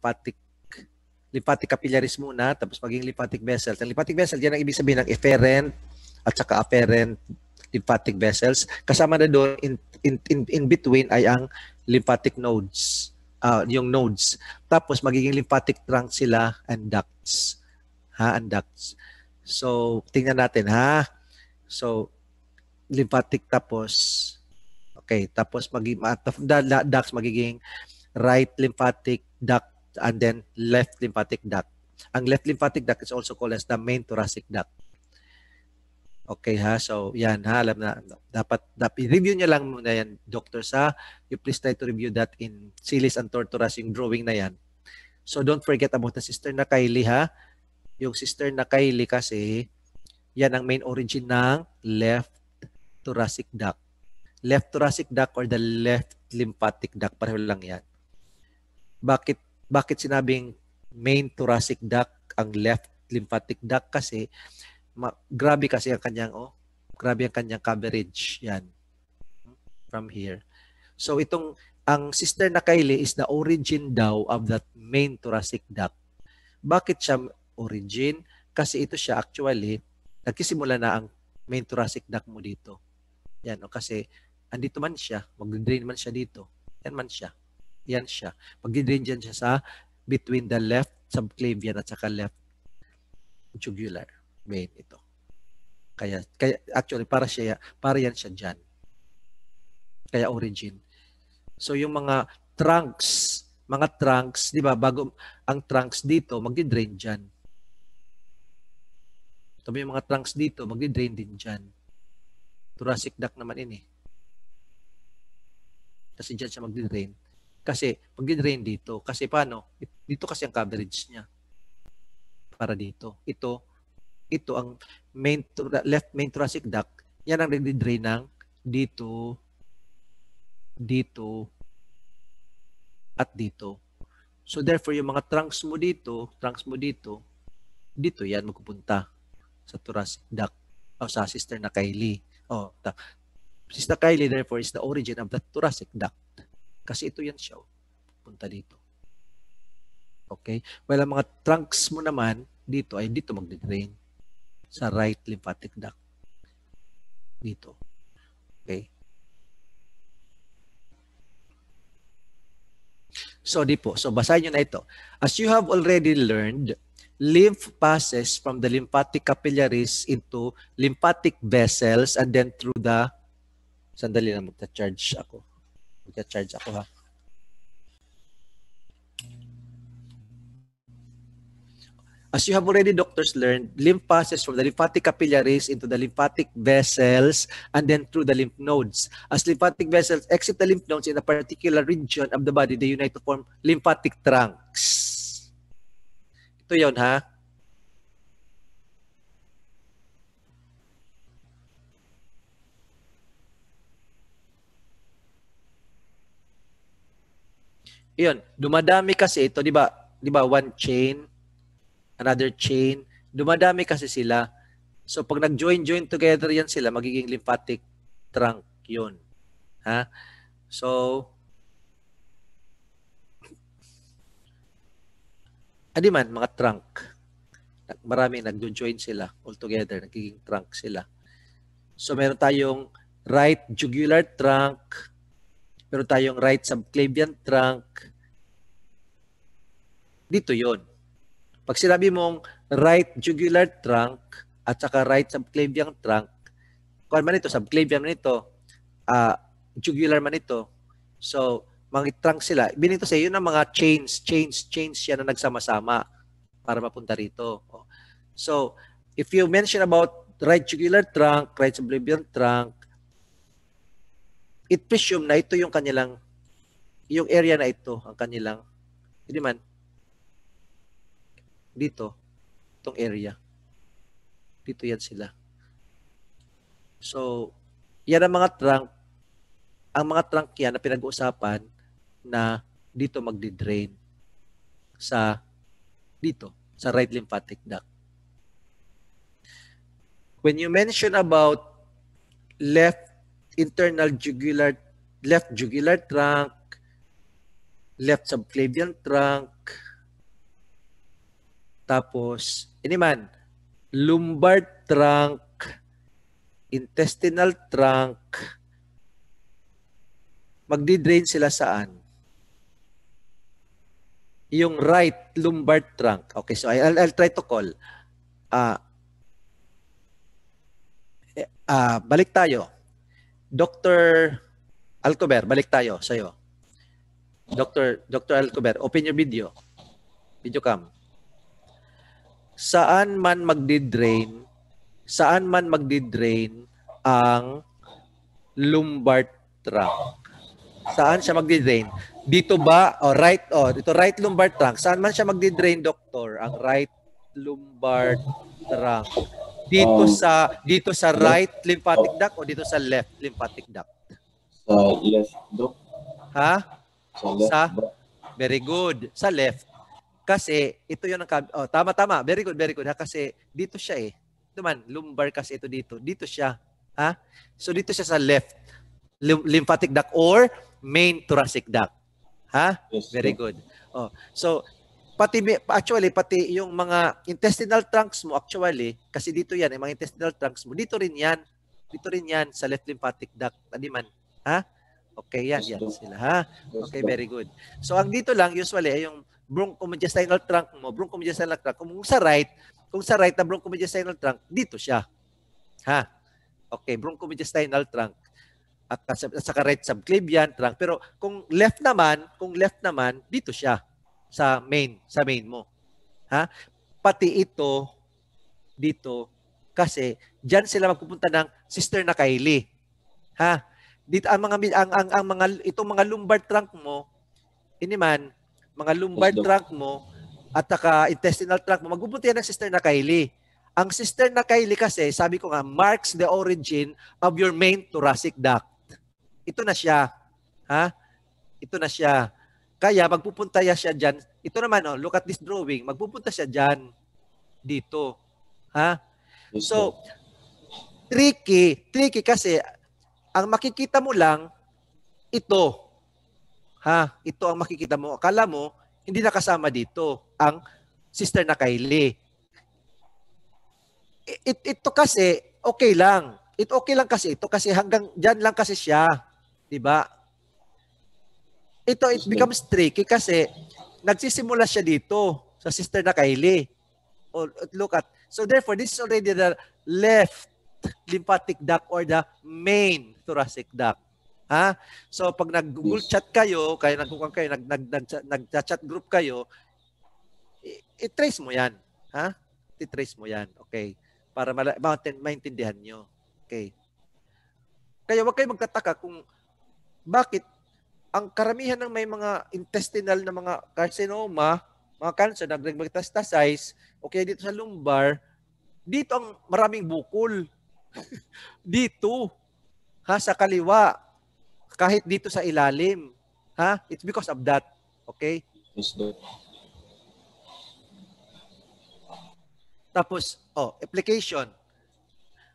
lymphatic lymphatic capillaries muna, tapos maging lymphatic vessels. Ang lymphatic vessel, yan ang ibig sabihin ng efferent at saka afferent lymphatic vessels. Kasama na doon, in, in, in, in between ay ang lymphatic nodes, uh, yung nodes. Tapos magiging lymphatic trunk sila and ducts. Ha, and ducts. So, tingnan natin ha. So, lymphatic tapos, okay, tapos magiging, ducts magiging right lymphatic duct and then left lymphatic duct. Ang left lymphatic duct is also called as the main thoracic duct. Okay ha, so yan ha, alam na, dapat, dapat review niya lang muna yan, doctor sa, you please try to review that in Silis and Torturas, yung drawing na yan. So don't forget about the sister na Kylie ha. Yung sister na Kylie kasi, yan ang main origin ng left thoracic duct. Left thoracic duct or the left lymphatic duct, pareho lang yan. Bakit bakit sinabing main thoracic duct ang left lymphatic duct kasi ma- grabe kasi ang kanyang oh, grabe ang kanyang coverage yan from here. So itong ang sister na Kylie is the origin daw of that main thoracic duct. Bakit siya origin? Kasi ito siya actually nagsisimula na ang main thoracic duct mo dito. Yan o oh, kasi andito man siya, mag-drain man siya dito. Yan man siya. Yan siya. Pag drain dyan siya sa between the left subclavian at saka left jugular vein ito. Kaya, kaya actually para siya para yan siya diyan. Kaya origin. So yung mga trunks, mga trunks, 'di ba, bago ang trunks dito magdi-drain diyan. Ito yung mga trunks dito magdi-drain din diyan. Thoracic duct naman ini. Kasi diyan siya magdi-drain. Kasi pag drain dito, kasi paano? Dito kasi ang coverage niya. Para dito. Ito, ito ang main left main thoracic duct. Yan ang nagdi-drain ng dito, dito, at dito. So therefore, yung mga trunks mo dito, trunks mo dito, dito yan magpupunta sa thoracic duct o sa sister na Kylie. Oh, ta- sister Kylie therefore is the origin of the thoracic duct. Kasi ito yan siya. Oh. Punta dito. Okay? Well, ang mga trunks mo naman dito ay dito magde-drain sa right lymphatic duct. Dito. Okay? So, di po. So, basahin nyo na ito. As you have already learned, lymph passes from the lymphatic capillaries into lymphatic vessels and then through the... Sandali lang magta-charge ako. Magka-charge ako ha. As you have already doctors learned, lymph passes from the lymphatic capillaries into the lymphatic vessels and then through the lymph nodes. As lymphatic vessels exit the lymph nodes in a particular region of the body, they unite to form lymphatic trunks. Ito yon ha. Iyon, dumadami kasi ito, 'di ba? 'Di ba one chain, another chain, dumadami kasi sila. So pag nag-join-join together yan sila, magiging lymphatic trunk 'yun. Ha? So Adi ano man, mga trunk. Marami nagjo-join sila all together, nagiging trunk sila. So meron tayong right jugular trunk, meron tayong right subclavian trunk, dito yon. Pag sinabi mong right jugular trunk at saka right subclavian trunk, kuan man ito, subclavian man ito, uh, jugular man ito. So, mga trunk sila. Binito sa yun ang mga chains, chains, chains yan na nagsama-sama para mapunta rito. So, if you mention about right jugular trunk, right subclavian trunk, it presume na ito yung kanilang, yung area na ito, ang kanilang, hindi man, dito, itong area. Dito yan sila. So, yan ang mga trunk. Ang mga trunk yan na pinag-uusapan na dito magdi-drain sa dito, sa right lymphatic duct. When you mention about left internal jugular, left jugular trunk, left subclavian trunk, tapos, ini man, lumbar trunk, intestinal trunk, magdi-drain sila saan? Yung right lumbar trunk. Okay, so I'll, I'll try to call. Ah, uh, uh, balik tayo. Dr. Alcober, balik tayo sa'yo. Dr. Dr. Alcober, open your video. Video cam saan man magdi-drain, saan man magdi-drain ang lumbar trunk. Saan siya magdi-drain? Dito ba? O oh, right, o. Oh, dito right lumbar trunk. Saan man siya magdi-drain, doctor? Ang right lumbar trunk. Dito um, sa dito sa right lymphatic duct o dito sa left lymphatic duct? Sa left, doc. Ha? Sa left. Sa? Very good. Sa left. Kasi ito 'yon ang oh, tama tama. Very good, very good. Ha? Kasi dito siya eh. Duman, lumbar kasi ito dito. Dito siya. Ha? So dito siya sa left. Lymphatic duct or main thoracic duct. Ha? Yes, very good. Oh. So pati actually pati yung mga intestinal trunks mo actually kasi dito yan yung mga intestinal trunks mo dito rin yan dito rin yan sa left lymphatic duct man ha okay yan yan sila ha okay very good so ang dito lang usually ay yung bronchomediastinal trunk mo, bronchomediastinal trunk, mo, kung sa right, kung sa right na bronchomediastinal trunk, dito siya. Ha? Okay, bronchomediastinal trunk. At sa, sa right subclavian trunk. Pero kung left naman, kung left naman, dito siya sa main, sa main mo. Ha? Pati ito, dito, kasi diyan sila magpupunta ng sister na Kylie. Ha? Dito ang mga ang, ang, ang mga itong mga lumbar trunk mo, ini man mga lumbar tract mo at saka intestinal tract mo, magbubunti yan ng sister na Kylie. Ang sister na Kylie kasi, sabi ko nga, marks the origin of your main thoracic duct. Ito na siya. Ha? Ito na siya. Kaya magpupunta siya dyan. Ito naman, oh, look at this drawing. Magpupunta siya dyan. Dito. Ha? So, tricky. Tricky kasi, ang makikita mo lang, ito ha? Ito ang makikita mo. Akala mo, hindi nakasama dito ang sister na Kylie. It, ito kasi, okay lang. It okay lang kasi ito kasi hanggang diyan lang kasi siya. 'Di ba? Ito it becomes tricky kasi nagsisimula siya dito sa sister na Kylie. Oh, look at. So therefore this is already the left lymphatic duct or the main thoracic duct. Ha? So pag nag-Google chat kayo, kaya nagkukuan kayo, nag nag, nag, nag chat group kayo, i-trace mo 'yan. Ha? I-trace mo 'yan. Okay. Para ma- maintindihan nyo. Okay. Kaya wag kayo magtataka kung bakit ang karamihan ng may mga intestinal na mga carcinoma, mga cancer na nagmetastasize, o okay, dito sa lumbar, dito ang maraming bukol. dito. Ha, sa kaliwa kahit dito sa ilalim. Ha? It's because of that. Okay? Yes, Tapos, oh, application.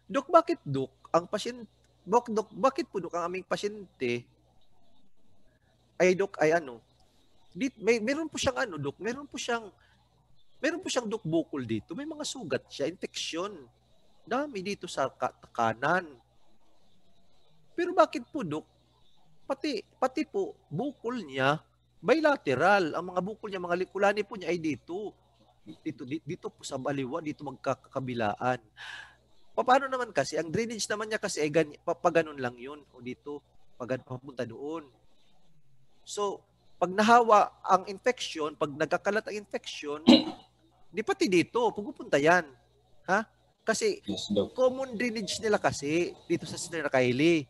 Dok, bakit dok ang pasyente, dok, dok, bakit po dok ang aming pasyente ay dok ay ano? Dit, may meron po siyang ano dok, meron po siyang meron po siyang dok bukol dito. May mga sugat siya, infeksyon. Dami dito sa kanan. Pero bakit po dok Pati, pati po, bukol niya, bilateral. Ang mga bukol niya, mga likulani po niya ay dito. Dito, dito, dito po sa baliwan, dito magkakabilaan. Paano naman kasi, ang drainage naman niya kasi, ay eh, ganyan, papaganon lang yun. O dito, pag papunta doon. So, pag nahawa ang infection, pag nagkakalat ang infection, di pati dito, pupunta yan. Ha? Kasi yes, common drainage nila kasi dito sa Sinra Kylie.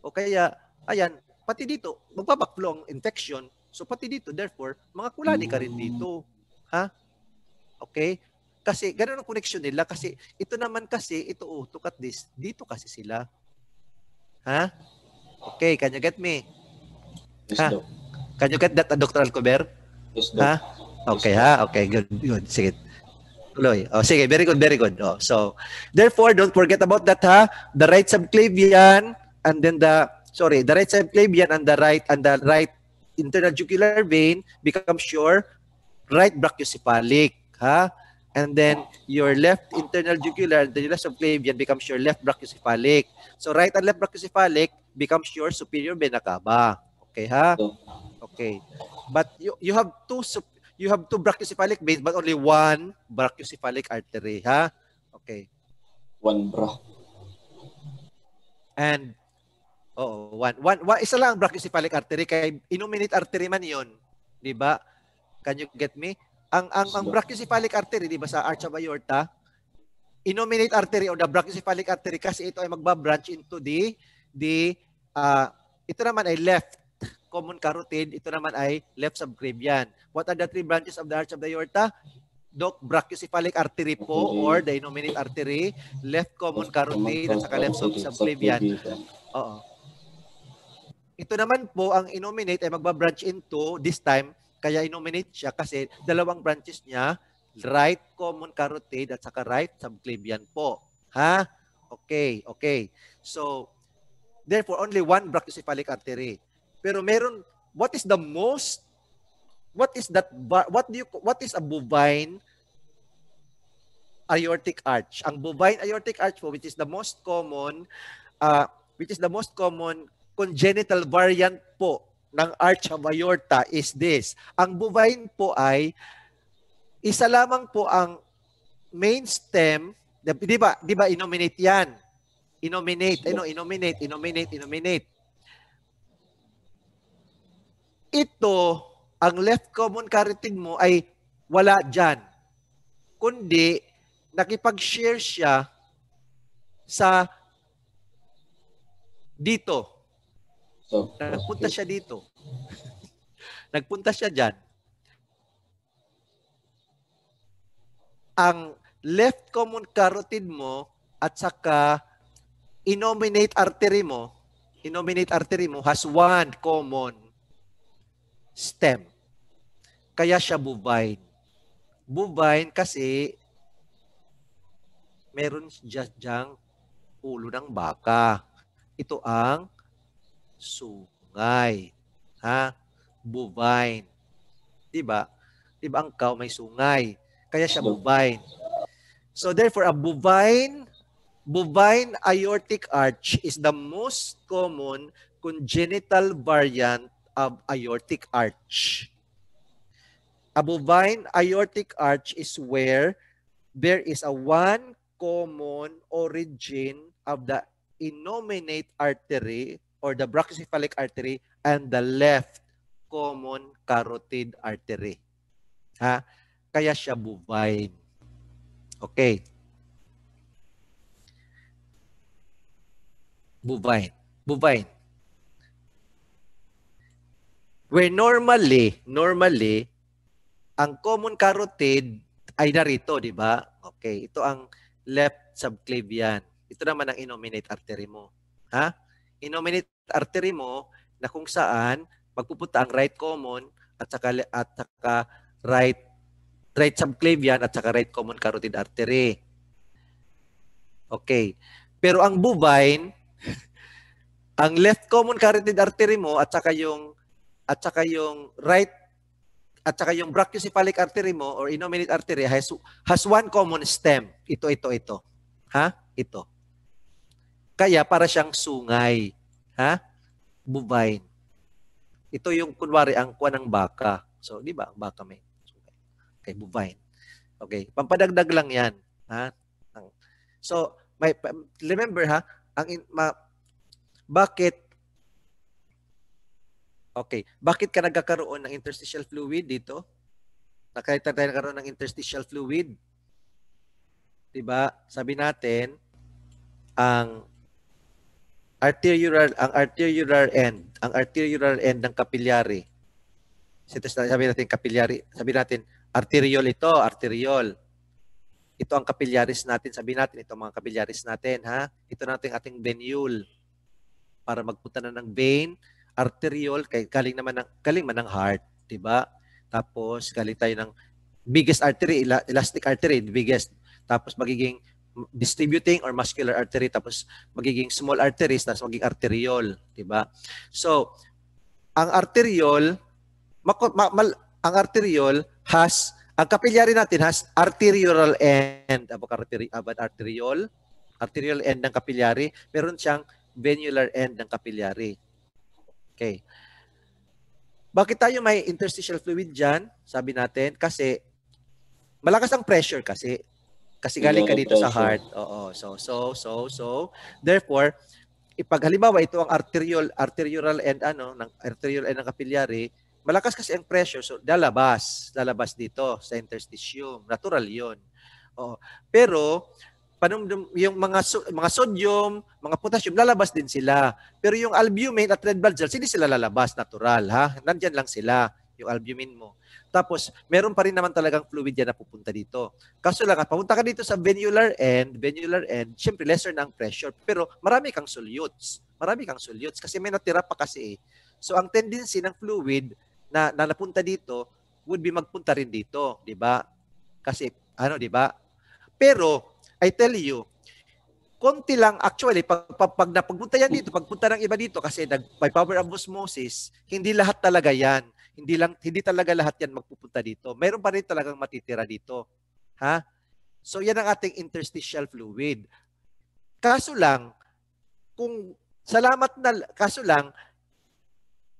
O kaya Ayan, pati dito, magbabaklo ang infection. So pati dito, therefore, mga kulani ka rin dito. Ha? Okay? Kasi ganoon ang connection nila. Kasi ito naman kasi, ito oh, to cut this. Dito kasi sila. Ha? Okay, can you get me? Yes, ha? Doc. Can you get that, uh, Dr. Alcober? Yes, Doc. Ha? Okay, yes, ha? Okay, good, good. Sige. Tuloy. Oh, sige, very good, very good. Oh, so, therefore, don't forget about that, ha? The right subclavian and then the sorry, the right subclavian and the right and the right internal jugular vein becomes your right brachiocephalic, ha? And then your left internal jugular and the left subclavian becomes your left brachiocephalic. So right and left brachiocephalic becomes your superior vena cava. Okay, ha? Okay. But you you have two you have two brachiocephalic veins but only one brachiocephalic artery, ha? Okay. One bra. And Oo, one, one, one, isa lang ang brachycephalic artery kay innominate artery man 'yon, 'di ba? Can you get me? Ang ang, ang brachiocephalic artery, 'di ba sa arch of aorta, innominate artery o the brachiocephalic artery kasi ito ay magba-branch into the the uh, ito naman ay left common carotid, ito naman ay left subclavian. What are the three branches of the arch of the aorta? doc brachiocephalic artery po mm-hmm. or the innominate artery, left common carotid at saka left subclavian. Oo. Ito naman po, ang inominate ay magbabranch into this time, kaya inominate siya kasi dalawang branches niya, right common carotid at saka right subclavian po. Ha? Okay, okay. So, therefore, only one brachiocephalic artery. Pero meron, what is the most, what is that, what do you, what is a bovine aortic arch? Ang bovine aortic arch po, which is the most common, uh, which is the most common congenital variant po ng Archa Mayorta is this. Ang bovine po ay isa lamang po ang main stem, 'di ba? 'Di ba inominate 'yan? Inominate, ano, inominate, inominate, inominate. Ito, ang left common carotid mo ay wala diyan. Kundi nakipag-share siya sa dito Nagpunta siya dito. Nagpunta siya dyan. Ang left common carotid mo at saka innominate artery mo, innominate artery mo has one common stem. Kaya siya bovine. Bovine kasi meron diyang ulo ng baka. Ito ang sungay. Ha? Bovine. 'Di ba? 'Di ba ang cow may sungay? Kaya siya bovine. So therefore, a bovine bovine aortic arch is the most common congenital variant of aortic arch. A bovine aortic arch is where there is a one common origin of the innominate artery or the brachycephalic artery and the left common carotid artery. Ha? Kaya siya bovine. Okay. Bovine. Bovine. Where normally, normally, ang common carotid ay narito, di ba? Okay. Ito ang left subclavian. Ito naman ang innominate artery mo. Ha? inominate artery mo na kung saan magpupunta ang right common at saka, at saka right right subclavian at saka right common carotid artery. Okay. Pero ang bovine, ang left common carotid artery mo at saka yung at saka yung right at saka yung brachiocephalic artery mo or innominate artery has, has one common stem. Ito, ito, ito. Ha? Ito. Kaya para siyang sungay. Ha? Buvine. Ito yung kunwari ang kuha ng baka. So, di ba? Baka may sungay. Okay, buvine. Okay, pampadagdag lang 'yan, ha? So, may remember ha, ang in, ma, bakit Okay, bakit ka nagkakaroon ng interstitial fluid dito? Nakita tayo nagkaroon ng interstitial fluid. 'Di ba? Sabi natin ang arteriolar ang arterial end, ang arterial end ng capillary. Sabi natin capillary, sabi natin arteriole ito, arteriole. Ito ang capillaries natin, sabi natin ito mga capillaries natin, ha? Ito natin ating venule para magpunta na ng vein, arteriole kay galing naman ng galing man ng heart, 'di ba? Tapos galing tayo ng biggest artery, elastic artery, biggest. Tapos magiging distributing or muscular artery tapos magiging small arteries tapos magiging arteriol, 'di ba? So, ang arteriol ma, ma, ma, ang arteriol has ang capillary natin has arterial end of about ah, arteriol, arterial end ng capillary, meron siyang venular end ng capillary. Okay. Bakit tayo may interstitial fluid diyan? Sabi natin, kasi malakas ang pressure kasi kasi galing ka dito sa heart. Oo. So, so, so, so. Therefore, ipaghalimbawa ito ang arterial arterial and ano ng arterial and ng capillary, malakas kasi ang pressure so lalabas, lalabas dito sa interstitium. Natural 'yon. Oo. Pero panum yung mga mga sodium, mga potassium lalabas din sila. Pero yung albumin at red blood cells hindi sila lalabas natural ha. Nandiyan lang sila yung albumin mo. Tapos, meron pa rin naman talagang fluid yan na pupunta dito. Kaso lang, at papunta ka dito sa venular end, venular end, syempre lesser na ang pressure. Pero marami kang solutes. Marami kang solutes kasi may natira pa kasi eh. So, ang tendency ng fluid na, na napunta dito would be magpunta rin dito, di ba? Kasi, ano, di ba? Pero, I tell you, konti lang actually pag, pag, pag napagpunta yan dito, pagpunta ng iba dito kasi nag by power of osmosis, hindi lahat talaga yan hindi lang hindi talaga lahat 'yan magpupunta dito. Meron pa rin talagang matitira dito. Ha? So 'yan ang ating interstitial fluid. Kaso lang kung salamat na kaso lang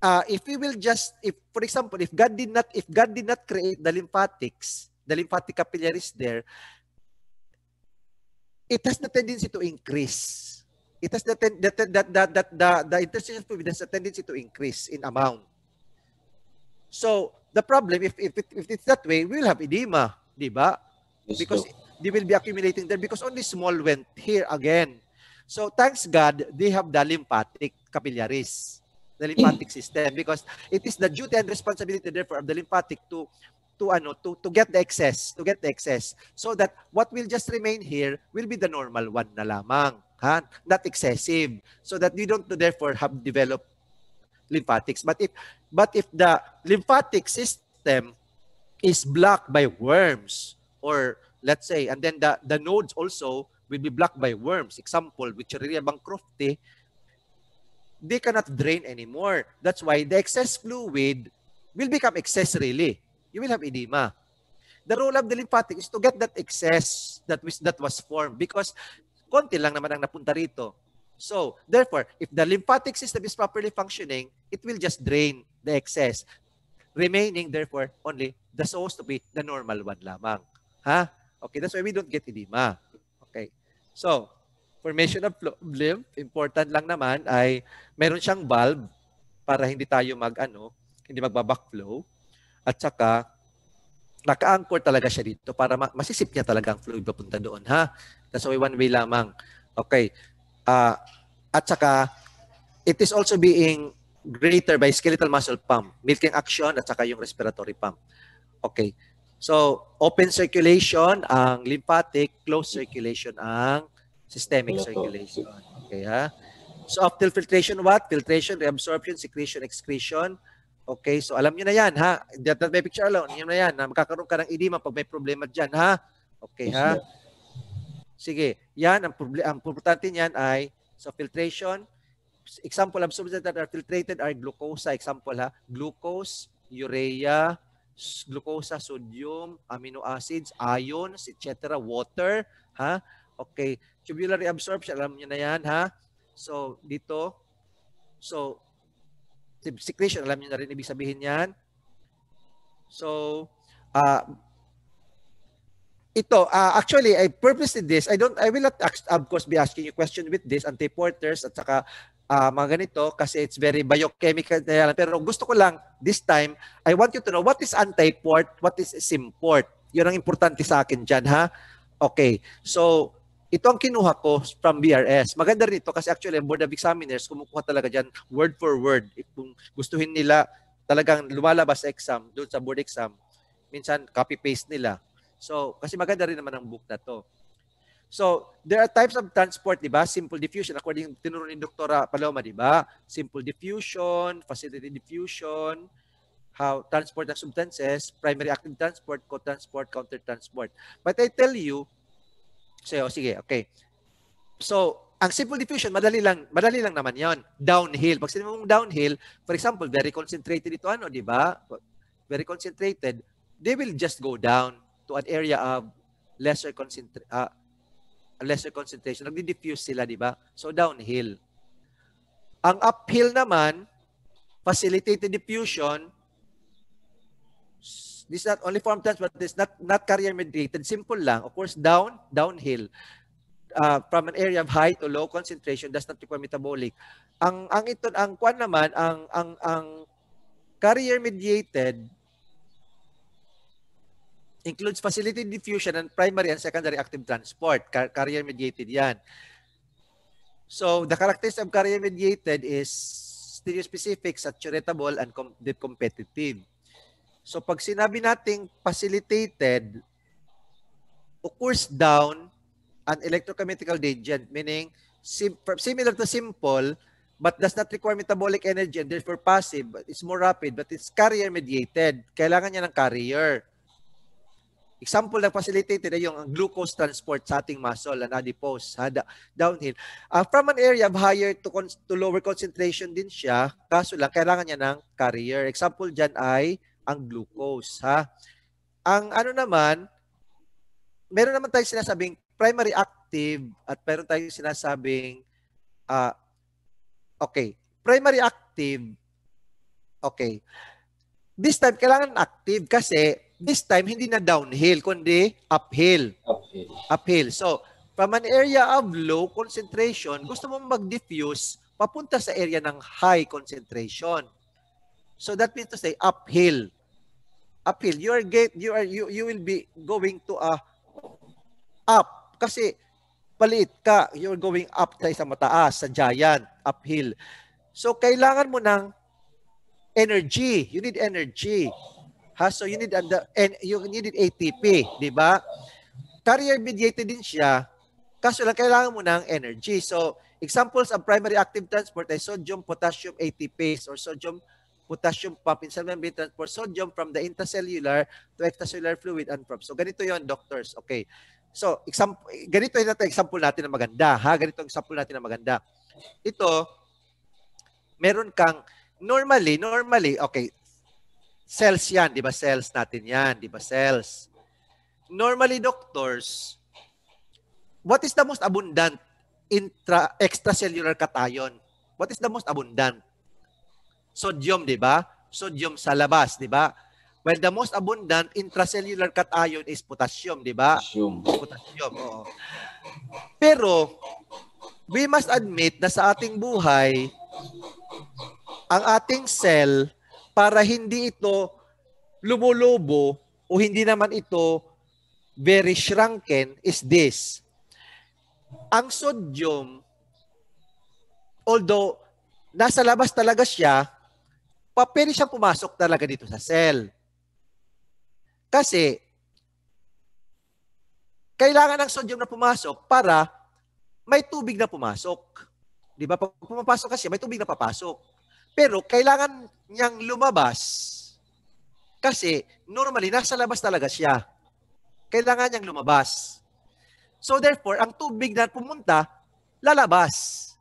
uh, if we will just if for example if God did not if God did not create the lymphatics the lymphatic capillaries there it has the tendency to increase it has the ten, the, the, the, the, the, the interstitial fluid has a tendency to increase in amount So, the problem, if, if, if it's that way, we will have edema, di ba? Because they will be accumulating there because only small went here again. So, thanks God, they have the lymphatic capillaries, the lymphatic system, because it is the duty and responsibility, therefore, of the lymphatic to to ano to to get the excess to get the excess so that what will just remain here will be the normal one na lamang ha not excessive so that we don't therefore have developed lymphatics but if But if the lymphatic system is blocked by worms or let's say, and then the, the nodes also will be blocked by worms. Example, Wicheria bancrofti, they cannot drain anymore. That's why the excess fluid will become excess really. You will have edema. The role of the lymphatic is to get that excess that was, that was formed because konti lang naman ang napunta rito. So, therefore, if the lymphatic system is properly functioning, it will just drain the excess. Remaining, therefore, only the supposed to be the normal one lamang. Ha? Okay, that's why we don't get edema. Okay. So, formation of lymph, important lang naman ay meron siyang valve para hindi tayo mag ano, hindi magba-backflow. At saka, naka-anchor talaga siya dito para masisip niya talaga ang fluid papunta doon, ha? That's why one way lamang. Okay. Uh, at saka, it is also being greater by skeletal muscle pump, milking action at saka yung respiratory pump. Okay. So, open circulation ang lymphatic, closed circulation ang systemic ano circulation. Okay, ha? So, optal filtration what? Filtration, reabsorption, secretion, excretion. Okay, so alam nyo na yan, ha? That, that may picture alone. Alam nyo na yan, ha? Magkakaroon ka ng edema pag may problema dyan, ha? Okay, ha? Sige, yan, ang, ang importante niyan ay so filtration, example of substances that are filtrated are glucose, example ha, glucose, urea, glucosa, sodium, amino acids, ions, etc., water, ha? Okay, tubular reabsorption, alam niyo na yan, ha? So, dito, so, secretion, alam niyo na rin ibig sabihin yan. So, uh, ito, uh, actually, I purposely this. I don't, I will not, of course, be asking you question with this, anti-porters at saka uh, mga ganito kasi it's very biochemical na yan. Pero gusto ko lang, this time, I want you to know what is anti-port, what is simport. Yun ang importante sa akin diyan ha? Okay. So, ito ang kinuha ko from BRS. Maganda rin ito kasi actually ang Board of Examiners kumukuha talaga dyan word for word. Kung gustuhin nila talagang lumalabas exam, doon sa board exam, minsan copy-paste nila. So, kasi maganda rin naman ang book na to. So, there are types of transport, di ba? Simple diffusion, according tinuro ni Dr. Ah, Paloma, di ba? Simple diffusion, facility diffusion, how transport ng substances, primary active transport, co-transport, counter-transport. But I tell you, so, sige, okay. So, ang simple diffusion, madali lang, madali lang naman yon Downhill. Pag sinabi mong downhill, for example, very concentrated ito, ano, di ba? Very concentrated. They will just go down to an area of lesser concentration uh, lesser concentration nagdi-diffuse sila di ba so downhill ang uphill naman facilitated diffusion this is not only form trans but this not not carrier mediated simple lang of course down downhill uh, from an area of high to low concentration does not require metabolic ang ang ito ang kwan naman ang ang ang carrier mediated includes facility diffusion and primary and secondary active transport. Car carrier-mediated yan. So, the characteristics of carrier-mediated is stereospecific, specific saturatable, and com competitive. So, pag sinabi nating facilitated, occurs down an electrochemical reagent, meaning sim similar to simple, but does not require metabolic energy and therefore passive. It's more rapid, but it's carrier-mediated. Kailangan niya ng carrier. Example ng facilitated ay yung glucose transport sa ating muscle and adipose ha, downhill. Uh, from an area of higher to, to lower concentration din siya, kaso lang kailangan niya ng carrier. Example dyan ay ang glucose. Ha? Ang ano naman, meron naman tayong sinasabing primary active at meron tayong sinasabing uh, okay, primary active, okay, this time kailangan active kasi This time, hindi na downhill, kundi uphill. Uphill. Uphill. So, from an area of low concentration, gusto mong mag-diffuse papunta sa area ng high concentration. So that means to say uphill. Uphill. You are get you are you you will be going to a up kasi paliit ka, you're going up sa isang mataas, sa giant, uphill. So kailangan mo ng energy. You need energy. Ha? So you need under, and you need ATP, di ba? Carrier mediated din siya, kaso lang kailangan mo ng energy. So examples of primary active transport ay sodium potassium ATPase or sodium potassium pump in cell membrane transport sodium from the intracellular to extracellular fluid and probe. So ganito 'yon doctors. Okay. So example ganito yung natin example natin na maganda ha. Ganito ang example natin na maganda. Ito meron kang normally normally okay cells yan, di ba? Cells natin yan, di ba? Cells. Normally, doctors, what is the most abundant intra extracellular cation? What is the most abundant? Sodium, di ba? Sodium sa labas, di ba? Well, the most abundant intracellular cation is potassium, di ba? Potassium. Potassium, oo. Pero, we must admit na sa ating buhay, ang ating cell para hindi ito lumulobo o hindi naman ito very shrunken is this. Ang sodium, although nasa labas talaga siya, pwede siyang pumasok talaga dito sa cell. Kasi, kailangan ng sodium na pumasok para may tubig na pumasok. Di ba? Pag pumapasok kasi, may tubig na papasok. Pero kailangan niyang lumabas kasi normally, nasa labas talaga siya. Kailangan niyang lumabas. So therefore, ang tubig na pumunta, lalabas.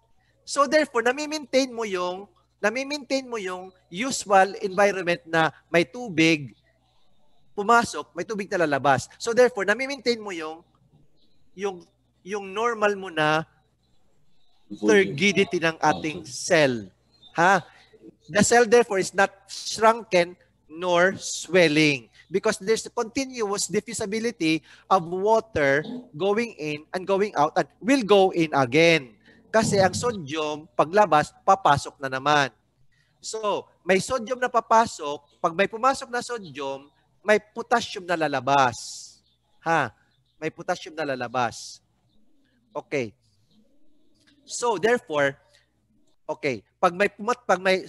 So therefore, nami-maintain mo yung nami-maintain mo yung usual environment na may tubig pumasok, may tubig na lalabas. So therefore, nami-maintain mo yung yung yung normal mo na turgidity ng ating ah, cell. Ha? The cell therefore is not shrunken nor swelling because there's continuous diffusibility of water going in and going out and will go in again. Kasi ang sodium, paglabas, papasok na naman. So, may sodium na papasok. Pag may pumasok na sodium, may potassium na lalabas. Ha? May potassium na lalabas. Okay. So, therefore, okay, pag may, pag may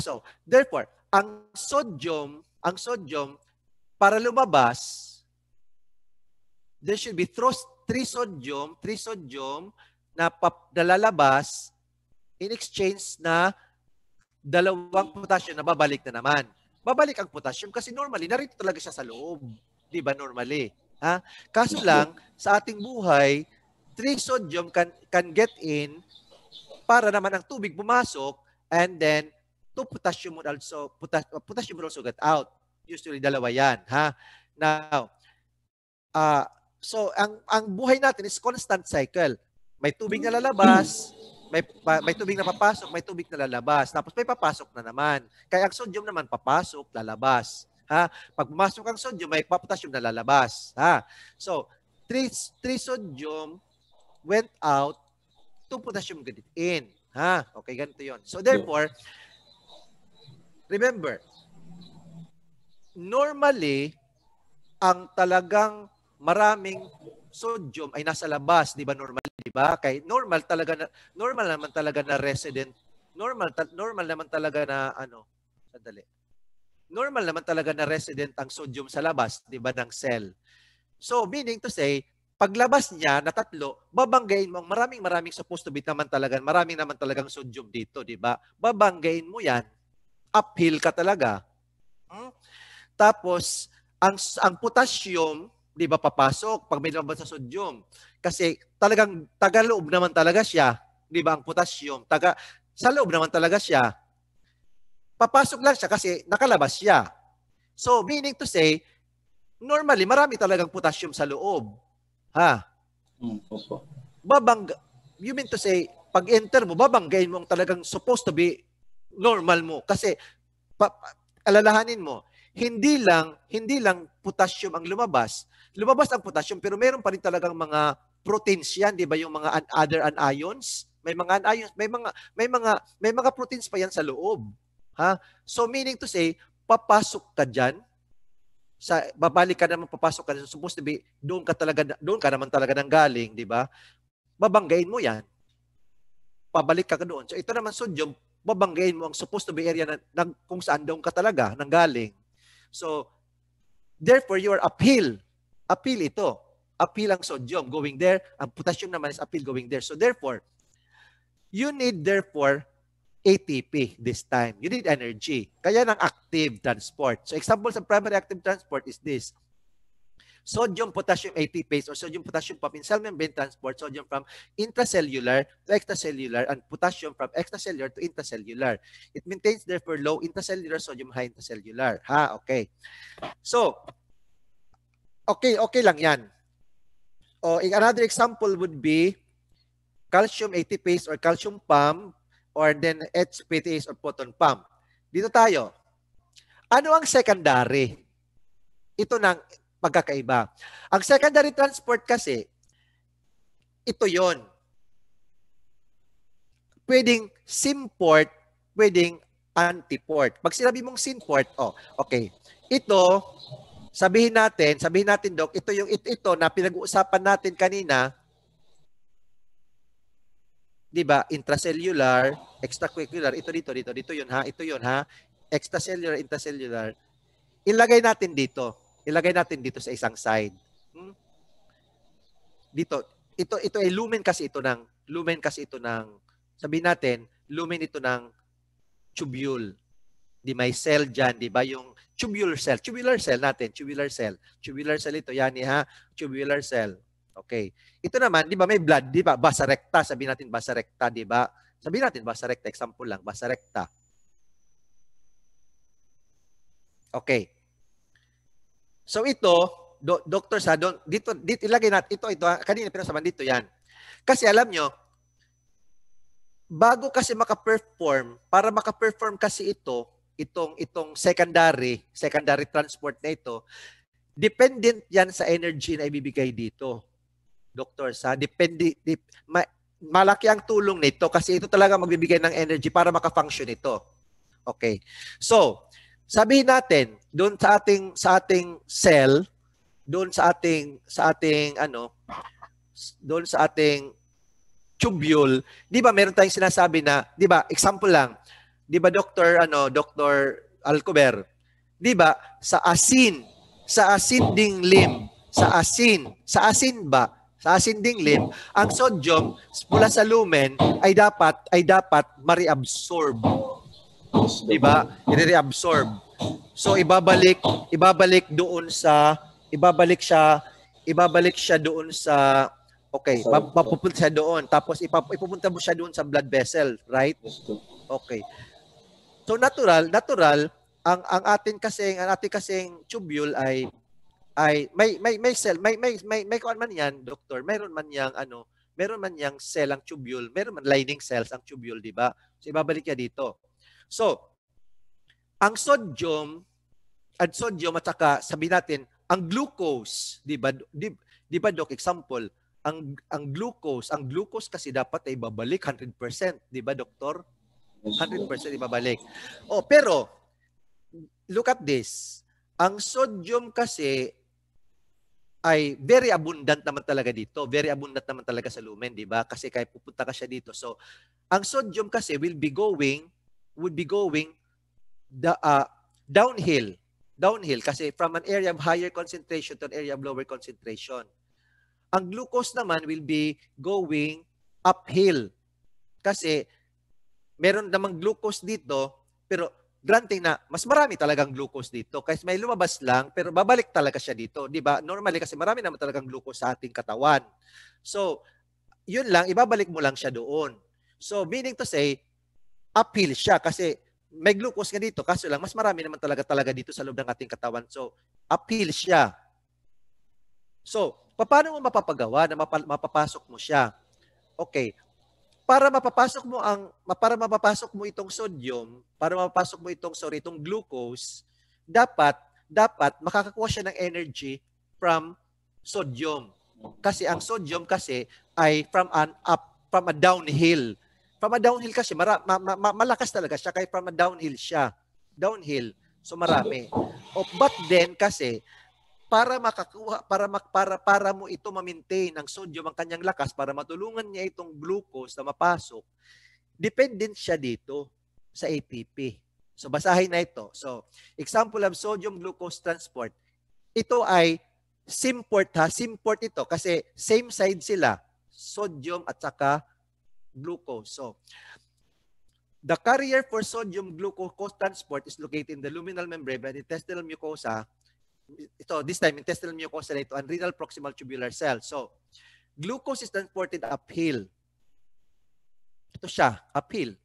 So, therefore, ang sodium, ang sodium, para lumabas, there should be three sodium, three sodium na pap, nalalabas in exchange na dalawang potassium na babalik na naman. Babalik ang potassium kasi normally, narito talaga siya sa loob. Di ba normally? Ha? Kaso lang, sa ating buhay, three sodium can, can get in para naman ang tubig pumasok and then to potassium would also, potas, uh, potassium would also get out. Usually dalawa yan. Ha? Now, uh, so ang, ang buhay natin is constant cycle. May tubig na lalabas, may, may tubig na papasok, may tubig na lalabas. Tapos may papasok na naman. Kaya ang sodium naman papasok, lalabas. Ha? Pag pumasok ang sodium, may potassium na lalabas. Ha? So, three three sodium went out, two potassium get in. Ha? Okay, ganito yon So, therefore, Remember, normally, ang talagang maraming sodium ay nasa labas, di ba normal, di ba? Kay normal talaga na normal naman talaga na resident. Normal ta, normal naman talaga na ano, sandali. Normal naman talaga na resident ang sodium sa labas, di ba, ng cell. So, meaning to say, paglabas niya na tatlo, babanggain mo ang maraming maraming supposed to be naman talaga, maraming naman talagang sodium dito, di ba? Babanggain mo yan uphill ka talaga. Hmm? Tapos, ang, ang potassium, di ba papasok pag may lumabas sa sodium. Kasi talagang tagaloob naman talaga siya, di ba ang potassium, taga sa loob naman talaga siya. Papasok lang siya kasi nakalabas siya. So meaning to say, normally marami talagang potassium sa loob. Ha? Hmm, Babang you mean to say pag enter mo babanggain mo ang talagang supposed to be normal mo. Kasi pa, pa, alalahanin mo, hindi lang hindi lang potassium ang lumabas. Lumabas ang potassium pero meron pa rin talagang mga proteins 'yan, 'di ba? Yung mga un- other anions, may mga anions, may mga may mga may mga proteins pa 'yan sa loob. Ha? So meaning to say, papasok ka diyan sa babalik ka naman papasok ka so supposed to be doon ka talaga doon ka naman talaga nang galing, 'di ba? Babanggain mo 'yan. Pabalik ka doon. So ito naman sodium babanggain mo ang supposed to be area na, na kung saan doon ka talaga nanggaling. So, therefore, your appeal, appeal ito. Appeal ang sodium going there, ang potassium naman is appeal going there. So, therefore, you need therefore ATP this time. You need energy. Kaya ng active transport. So, example sa primary active transport is this sodium potassium ATPase or sodium potassium from in cell membrane transport sodium from intracellular to extracellular and potassium from extracellular to intracellular. It maintains therefore low intracellular sodium high intracellular. Ha, okay. So, okay, okay lang 'yan. Oh, another example would be calcium ATPase or calcium pump or then HPTase or proton pump. Dito tayo. Ano ang secondary? Ito nang pagkakaiba. Ang secondary transport kasi, ito yon. Pwedeng simport, pwedeng antiport. Pag sinabi mong simport, oh, okay. Ito, sabihin natin, sabihin natin, Doc, ito yung ito, ito na pinag-uusapan natin kanina, di ba, intracellular, extracellular, ito dito, dito, dito yun ha, ito yun ha, extracellular, intracellular, ilagay natin dito. Ilagay natin dito sa isang side. Hmm? Dito, ito ito ay lumen kasi ito ng lumen kasi ito ng sabi natin, lumen ito ng tubule. Di may cell diyan, di ba? Yung tubular cell, tubular cell natin, tubular cell. Tubular cell ito, yan ha, tubular cell. Okay. Ito naman, di ba may blood, di ba? Basa recta, sabi natin basa recta, di ba? Sabi natin basa recta, example lang, basa recta. Okay. So ito, do, doctors ha, don, dito, dito ilagay natin, ito, ito ha, kanina pinasaman dito yan. Kasi alam nyo, bago kasi maka-perform, para maka-perform kasi ito, itong itong secondary, secondary transport na ito, dependent 'yan sa energy na ibibigay dito. Doctor, sa depende dip, ma, malaki ang tulong nito kasi ito talaga magbibigay ng energy para maka-function ito. Okay. So, Sabihin natin, doon sa ating sa ating cell, doon sa ating sa ating ano, doon sa ating tubule, 'di ba meron tayong sinasabi na, 'di ba, example lang, 'di ba Dr. ano, Dr. Alcover? 'di ba, sa asin, sa asin ding limb, sa asin, sa asin ba, sa asin ding limb, ang sodium mula sa lumen ay dapat ay dapat ma-reabsorb. 'Di ba? ire reabsorb So ibabalik ibabalik doon sa ibabalik siya ibabalik siya doon sa okay, mapupunta siya doon tapos ipap, ipupunta mo siya doon sa blood vessel, right? Okay. So natural, natural ang ang atin kasi ang atin kasi tubule ay ay may may may cell, may may may may kuan man yan, doctor. Meron man yang ano, meron man yang cell ang tubule, meron man lining cells ang tubule, di ba? So ibabalik ya dito. So, ang sodium at sodium at saka sabi natin ang glucose, 'di ba? 'Di, di ba doc example, ang ang glucose, ang glucose kasi dapat ay babalik 100%, 'di ba doktor? 100% ibabalik. Oh, pero look at this. Ang sodium kasi ay very abundant naman talaga dito. Very abundant naman talaga sa lumen, di ba? Kasi kahit pupunta ka siya dito. So, ang sodium kasi will be going, would be going da, uh, downhill. Downhill kasi from an area of higher concentration to an area of lower concentration. Ang glucose naman will be going uphill. Kasi meron namang glucose dito pero granting na mas marami talagang glucose dito kasi may lumabas lang pero babalik talaga siya dito, 'di ba? Normally kasi marami naman talagang glucose sa ating katawan. So, 'yun lang ibabalik mo lang siya doon. So, meaning to say uphill siya kasi may glucose nga dito, kaso lang, mas marami naman talaga talaga dito sa loob ng ating katawan. So, appeal siya. So, paano mo mapapagawa na mapa, mapapasok mo siya? Okay. Para mapapasok mo ang para mapapasok mo itong sodium, para mapapasok mo itong sorry, itong glucose, dapat dapat makakakuha siya ng energy from sodium. Kasi ang sodium kasi ay from an up from a downhill From a downhill kasi, mara, ma, ma, ma, malakas talaga siya kaya from a downhill siya. Downhill. So marami. Oh, but then kasi, para makakuha para mak, para para mo ito ma-maintain ang sodium ang kanyang lakas para matulungan niya itong glucose na mapasok dependent siya dito sa ATP so basahin na ito so example of sodium glucose transport ito ay simport ha simport ito kasi same side sila sodium at saka glucose. So, the carrier for sodium glucose transport is located in the luminal membrane by the intestinal mucosa. Ito, this time, intestinal mucosa ito and renal proximal tubular cell. So, glucose is transported uphill. Ito siya, uphill.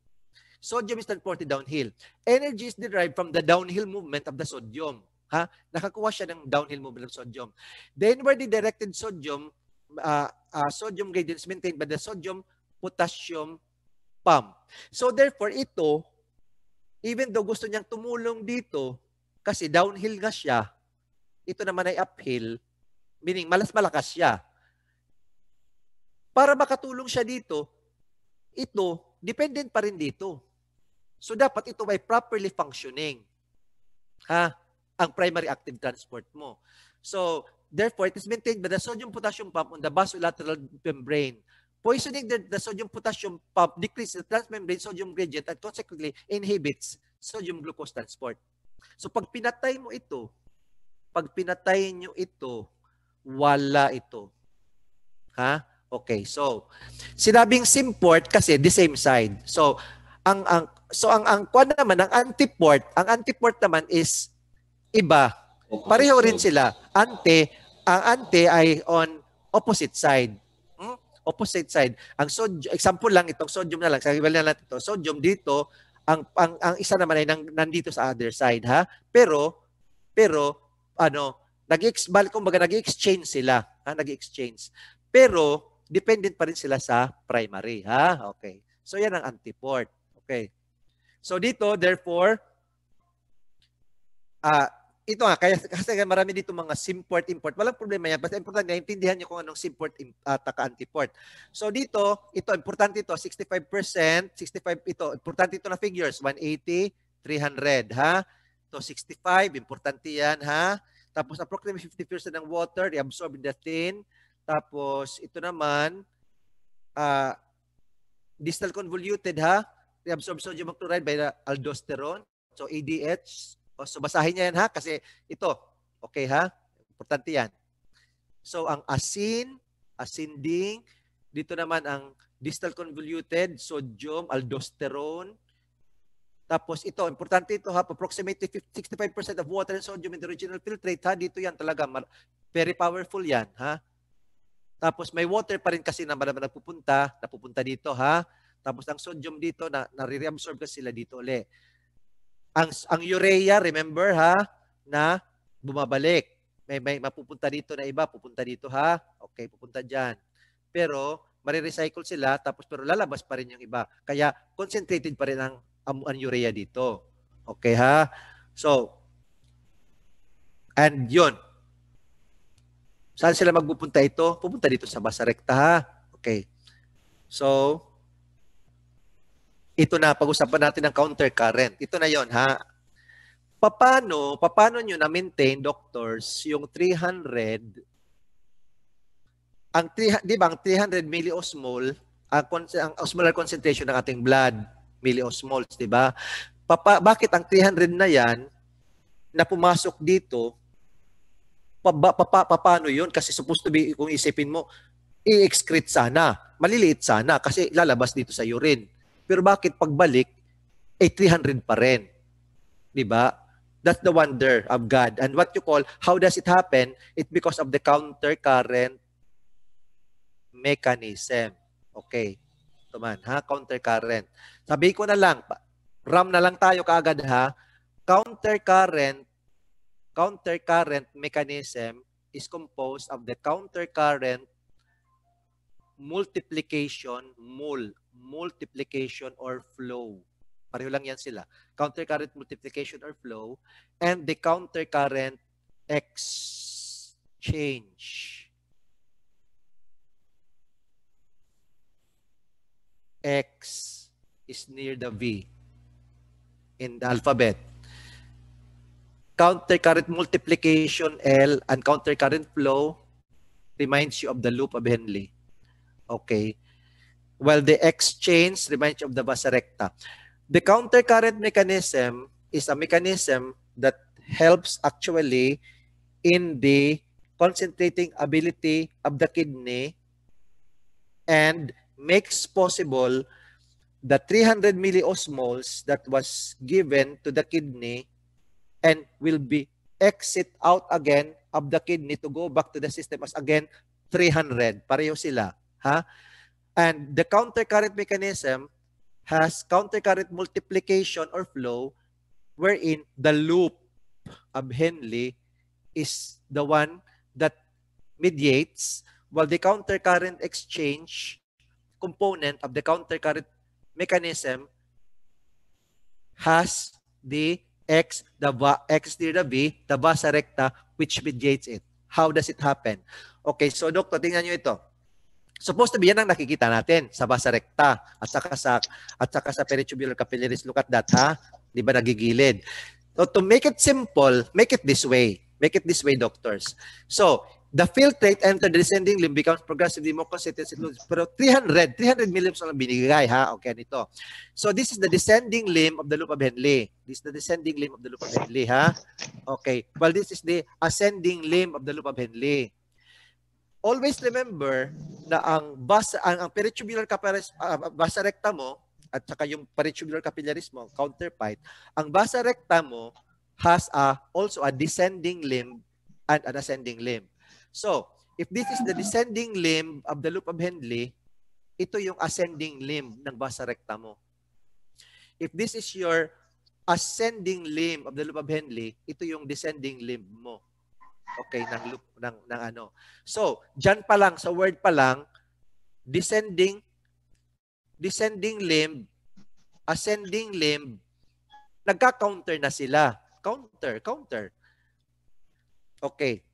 Sodium is transported downhill. Energy is derived from the downhill movement of the sodium. Ha? Nakakuha siya ng downhill movement of sodium. Then where the directed sodium, uh, uh, sodium gradient is maintained by the sodium potassium pump. So therefore, ito, even though gusto niyang tumulong dito, kasi downhill nga siya, ito naman ay uphill, meaning malas malakas siya. Para makatulong siya dito, ito, dependent pa rin dito. So dapat ito ay properly functioning. Ha? Ang primary active transport mo. So, therefore, it is maintained by the sodium-potassium pump on the basolateral membrane Poisoning the, the sodium potassium pump decreases the transmembrane sodium gradient and consequently inhibits sodium glucose transport. So pag pinatay mo ito, pag pinatay nyo ito, wala ito. Ha? Okay, so sinabing simport kasi the same side. So ang ang so ang ang kwan naman ang antiport, ang antiport naman is iba. Pareho rin sila. Ante, ang ante ay on opposite side opposite side. Ang sodium, example lang itong sodium na lang, sa na lang ito, sodium dito, ang, ang, ang isa naman ay nang, nandito sa other side, ha? Pero, pero, ano, nag exchange kumbaga, nag-exchange sila, ha? Nag-exchange. Pero, dependent pa rin sila sa primary, ha? Okay. So, yan ang antiport. Okay. So, dito, therefore, ah, uh, ito nga, kaya, kasi marami dito mga simport-import. Walang problema yan. Basta importante, intindihan niyo kung anong simport at uh, anti-port. So dito, ito, importante ito, 65%, 65 ito, importante ito na figures, 180, 300, ha? To 65, importante yan, ha? Tapos approximately 50% ng water, reabsorb in the tin. Tapos ito naman, uh, distal convoluted, ha? Reabsorb sodium chloride by aldosterone. So ADH, o, so basahin niya yan ha kasi ito, okay ha? Importante yan. So ang asin, ascending, dito naman ang distal convoluted, sodium, aldosterone. Tapos ito, importante ito ha, approximately 65% of water and sodium in the original filtrate ha, dito yan talaga, very powerful yan ha. Tapos may water pa rin kasi na naman nagpupunta, napupunta dito ha. Tapos ang sodium dito na na reabsorb kasi sila dito ulit. Ang, ang urea, remember ha, na bumabalik. May, may mapupunta dito na iba, pupunta dito ha. Okay, pupunta diyan Pero, marirecycle sila, tapos pero lalabas pa rin yung iba. Kaya, concentrated pa rin ang, ang, ang urea dito. Okay ha? So, and yon Saan sila magpupunta ito? Pupunta dito sa basa rekta ha. Okay. So, ito na, pag-usapan natin ng counter-current. Ito na yon ha. Paano, paano niyo na-maintain, doctors, yung 300, ang 300, di ba, ang 300 milliosmol, ang, ang osmolar concentration ng ating blood, milliosmols, di ba? Papa, bakit ang 300 na yan, na pumasok dito, papa, papa, paano yun? Kasi supposed to be, kung isipin mo, i-excrete sana. Maliliit sana kasi lalabas dito sa urine. Pero bakit pagbalik, ay eh, 300 pa rin? Di ba? That's the wonder of God. And what you call, how does it happen? It because of the counter-current mechanism. Okay. Ito man, ha? Counter-current. Sabi ko na lang, ram na lang tayo kaagad ha. Counter-current, counter-current mechanism is composed of the counter-current multiplication mole multiplication or flow. Pareho lang yan sila. Countercurrent multiplication or flow and the countercurrent exchange. X is near the V in the alphabet. Countercurrent multiplication L and countercurrent flow reminds you of the loop of Henley. Okay while the exchange reminds you of the vasa recta. The countercurrent mechanism is a mechanism that helps actually in the concentrating ability of the kidney and makes possible the 300 milliosmoles that was given to the kidney and will be exit out again of the kidney to go back to the system as again 300. Pareho sila. Ha? And the countercurrent mechanism has countercurrent multiplication or flow wherein the loop of Henley is the one that mediates while the countercurrent exchange component of the countercurrent mechanism has the X, the X to the B, the vasa recta, which mediates it. How does it happen? Okay, so Dok, tingnan niyo ito. Supposed to be yan ang nakikita natin sa basa recta at saka sa at saka sa peritubular capillaries. Look at that ha. 'Di ba nagigilid? So to make it simple, make it this way. Make it this way, doctors. So, the filtrate enter the descending limb becomes progressively more concentrated. Pero 300, 300 millimeters lang binigay ha. Okay, nito. So, this is the descending limb of the loop of Henle. This is the descending limb of the loop of Henle ha. Okay. Well, this is the ascending limb of the loop of Henle always remember na ang bus ang, ang peritubular capillaries uh, ah, ah, basa recta mo at saka yung peritubular capillaries mo counterpart ang basa recta mo has a also a descending limb and an ascending limb so if this is the descending limb of the loop of Henle ito yung ascending limb ng basa recta mo if this is your ascending limb of the loop of Henle ito yung descending limb mo okay ng loop ng ng ano. So, diyan pa lang sa word pa lang descending descending limb, ascending limb, nagka-counter na sila. Counter, counter. Okay.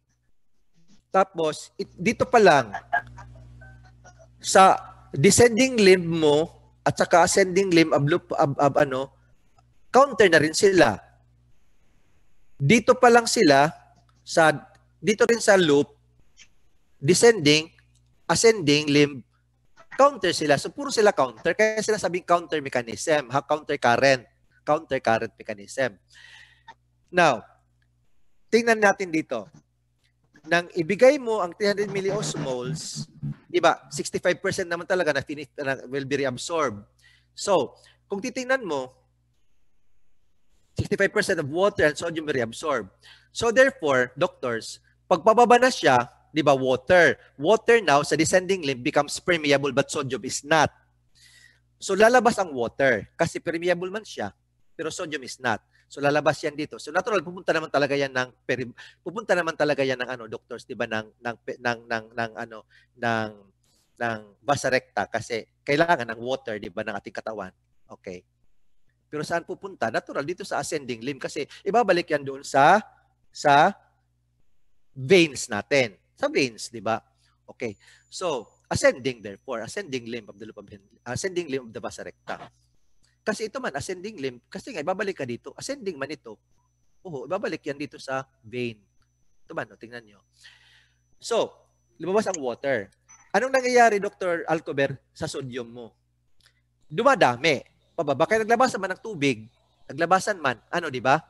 Tapos it, dito pa lang sa descending limb mo at saka ascending limb ab, ab, ab ano counter na rin sila. Dito pa lang sila sa dito rin sa loop descending, ascending limb counter sila. So puro sila counter kaya sila sabing counter mechanism, ha counter current, counter current mechanism. Now, tingnan natin dito. Nang ibigay mo ang 300 milliosmoles, di ba, 65% naman talaga na, finish, na will be reabsorbed. So, kung titingnan mo, 65% of water and sodium reabsorb. So therefore, doctors, pagpababa na siya, di ba, water. Water now sa descending limb becomes permeable but sodium is not. So lalabas ang water kasi permeable man siya, pero sodium is not. So lalabas yan dito. So natural pupunta naman talaga yan ng pupunta naman talaga yan ng ano doctors, 'di ba, ng ng ng ng, ng ano ng ng basa recta kasi kailangan ng water, 'di ba, ng ating katawan. Okay. Pero saan pupunta? Natural, dito sa ascending limb kasi ibabalik yan doon sa sa veins natin. Sa veins, di ba? Okay. So, ascending therefore, ascending limb of the loop of ascending limb of the vasa recta. Kasi ito man, ascending limb, kasi nga, ibabalik ka dito. Ascending man ito, oho, ibabalik yan dito sa vein. Ito man, no, tingnan nyo. So, lumabas ang water. Anong nangyayari, Dr. Alcover, sa sodium mo? Dumadami pababa. Kaya naglabasan man ng tubig, naglabasan man, ano, di ba?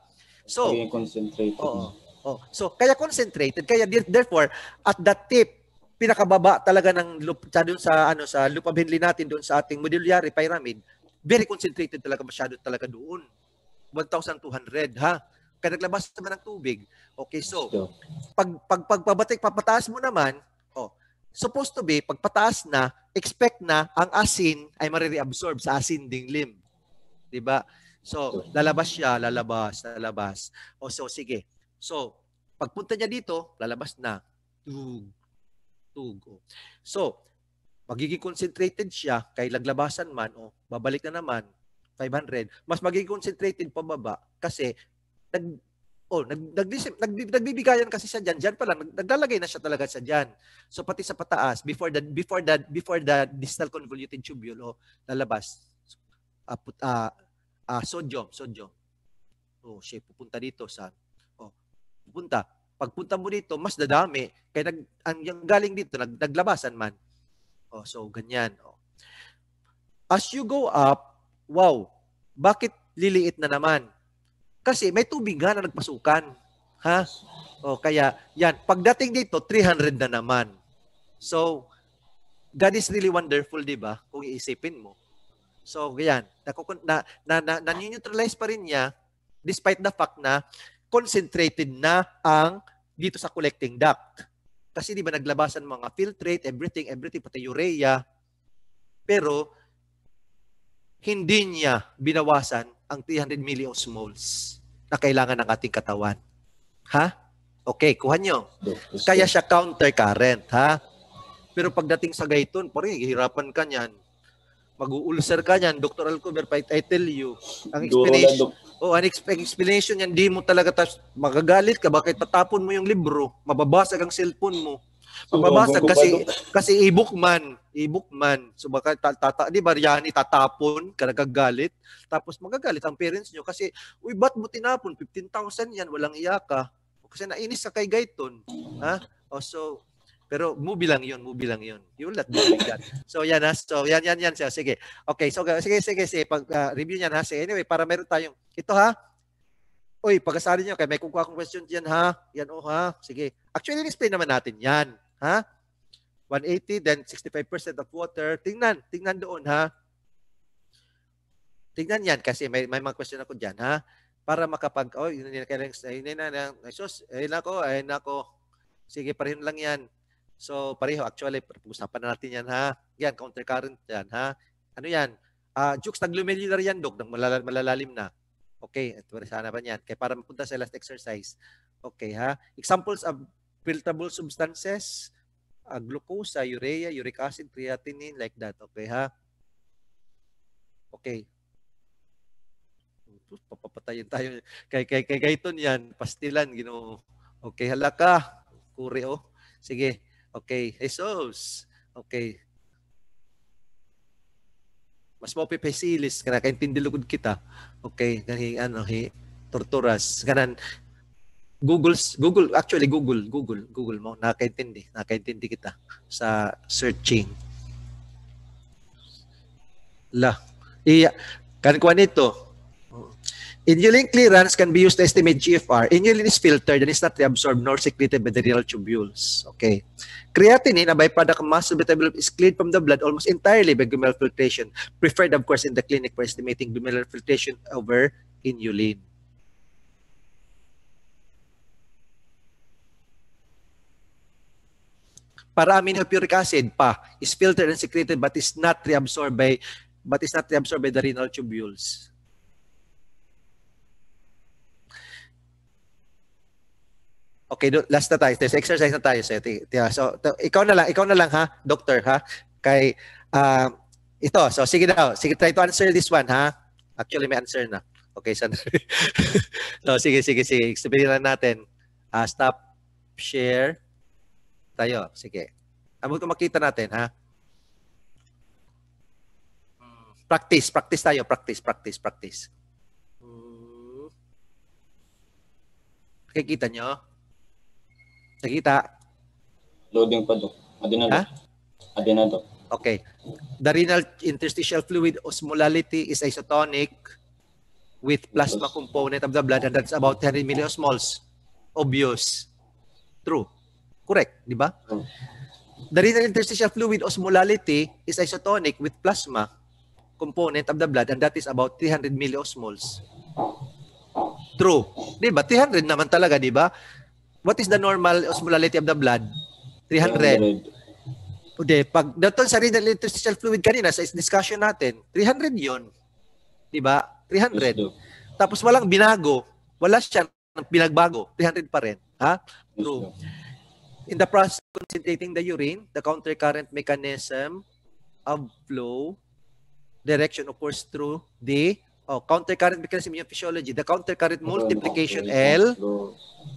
So, kaya concentrated. Oo, oo. So, kaya concentrated. Kaya therefore, at that tip, pinakababa talaga ng loop, sa, sa, ano, sa lupa binli natin doon sa ating medullary pyramid, very concentrated talaga, masyado talaga doon. 1,200, ha? Kaya naglabas naman ng tubig. Okay, so, pag, pag, pagpabatik, papataas mo naman, supposed to be, pagpataas na, expect na ang asin ay marireabsorb sa asin ding limb. ba? Diba? So, lalabas siya, lalabas, lalabas. O so, sige. So, pagpunta niya dito, lalabas na. Tug, tug. Oh. So, magiging concentrated siya kay laglabasan man o oh, babalik na naman 500 mas magiging concentrated pababa kasi nag Oh, nag, nag, nag, nagbibigayan kasi siya dyan, dyan pa lang naglalagay na siya talaga sa dyan. So pati sa pataas before the before the before the distal convoluted tubule oh, lalabas. Uh, put, uh, uh, sodium, sodium. Oh, siya pupunta dito sa oh, pupunta. Pagpunta mo dito, mas dadami kaya nag ang yung galing dito nag, naglabasan man. Oh, so ganyan. Oh. As you go up, wow, bakit liliit na naman? Kasi may tubigan na nagpasukan. Ha? O oh, kaya, yan. Pagdating dito, 300 na naman. So, God is really wonderful, di ba? Kung iisipin mo. So, yan. Na, na, na, na, neutralize pa rin niya despite the fact na concentrated na ang dito sa collecting duct. Kasi di ba naglabasan mga filtrate, everything, everything, pati urea. Pero, hindi niya binawasan ang 300 million moles na kailangan ng ating katawan. Ha? Okay, kuha nyo. Kaya siya counter current, ha? Pero pagdating sa gayton, pare, hirapan ka niyan. Mag-uulcer ka niyan, Dr. Alcover, I tell you, ang explanation, oh, ang explanation yan, di mo talaga, tas, magagalit ka, bakit tatapon mo yung libro, mababasag ang cellphone mo, Magbabasag kasi kasi e man, e man. So baka tata, di ba yan itatapon ka Tapos magagalit ang parents niyo kasi, uy, ba't mo tinapon? 15,000 yan, walang iya ka. Kasi nainis ka kay Gayton. Ha? Oh, so, pero movie lang yun, movie lang yun. You let me that. So yan ha, so yan, yan, yan. sige. Okay, so sige, sige, sige. Pag, uh, review niyan ha. So, anyway, para meron tayong, ito ha, Uy, pag-asari nyo, kay may kukuha akong questions yan ha. Yan o oh, ha. Sige. Actually, explain naman natin yan. Ha? 180, then 65% of water. Tingnan, tingnan doon ha. Tingnan yan kasi may, may mga question ako diyan ha. Para makapag, oh, yun na kailangan, yun na Ay Jesus, ayun ako, ayun ako. Sige, parehin lang yan. So, pareho, actually, pag-usapan na natin yan ha. Yan, counter current yan ha. Ano yan? Uh, Jukes, naglumilular yan, Dok, nang malal malalalim na. Okay, at sana ba yan? Kaya para mapunta sa last exercise. Okay, ha? Examples of filterable substances, uh, ah, glucose, urea, uric acid, creatinine, like that. Okay, ha? Okay. Papapatayin tayo. Kay, kay, kay, kay ito yan. Pastilan, ginoo. Okay, halaka. ka. Kuri, oh. Sige. Okay, Jesus. Okay. Mas mo pipesilis kana kaintindi lugod kita. Okay, kanhi ano hi torturas kanan Google's Google actually Google Google Google mo nakaintindi nakaintindi kita sa searching la iya kan kuha nito Inulin clearance can be used to estimate GFR. Inulin is filtered and is not reabsorbed nor secreted by the renal tubules. Okay. Creatinine, a byproduct of muscle metabolism, is cleared from the blood almost entirely by glomerular filtration, preferred, of course, in the clinic for estimating glomerular filtration over inulin. Parami Paraaminophuric acid pa is filtered and secreted but is not reabsorbed by but is not reabsorbed by the renal tubules. Okay, do, last na tayo. There's exercise na tayo, Seth. Yeah, so, ikaw na lang, ikaw na lang ha, doctor ha. Kay, uh, ito, so sige daw. Sige, try to answer this one ha. Actually, may answer na. Okay, so, so sige, sige, sige. Sabihin lang natin. Uh, stop, share. Tayo, sige. Amo ah, ko makita natin, ha? Practice, practice tayo. Practice, practice, practice. Nakikita nyo? Nakita? Loading pa, Dok. Adinado. Ha? Adinado. Okay. The renal interstitial fluid osmolality is isotonic with plasma component of the blood and that's about 10 milliosmoles. Obvious. True. Correct, di ba? Hmm. The renal interstitial fluid osmolality is isotonic with plasma component of the blood and that is about 300 milliosmoles. True. Di ba? 300 naman talaga, di ba? What is the normal osmolality of the blood? 300. 300. Hindi, pag doon sa renal interstitial fluid kanina sa discussion natin, 300 'yon. 'Di ba? 300. Yes, Tapos walang binago, wala siyang pinagbago, 300 pa rin, ha? True. In the process of concentrating the urine, the countercurrent mechanism of flow direction of course through the oh, countercurrent mechanism in physiology. The countercurrent multiplication L,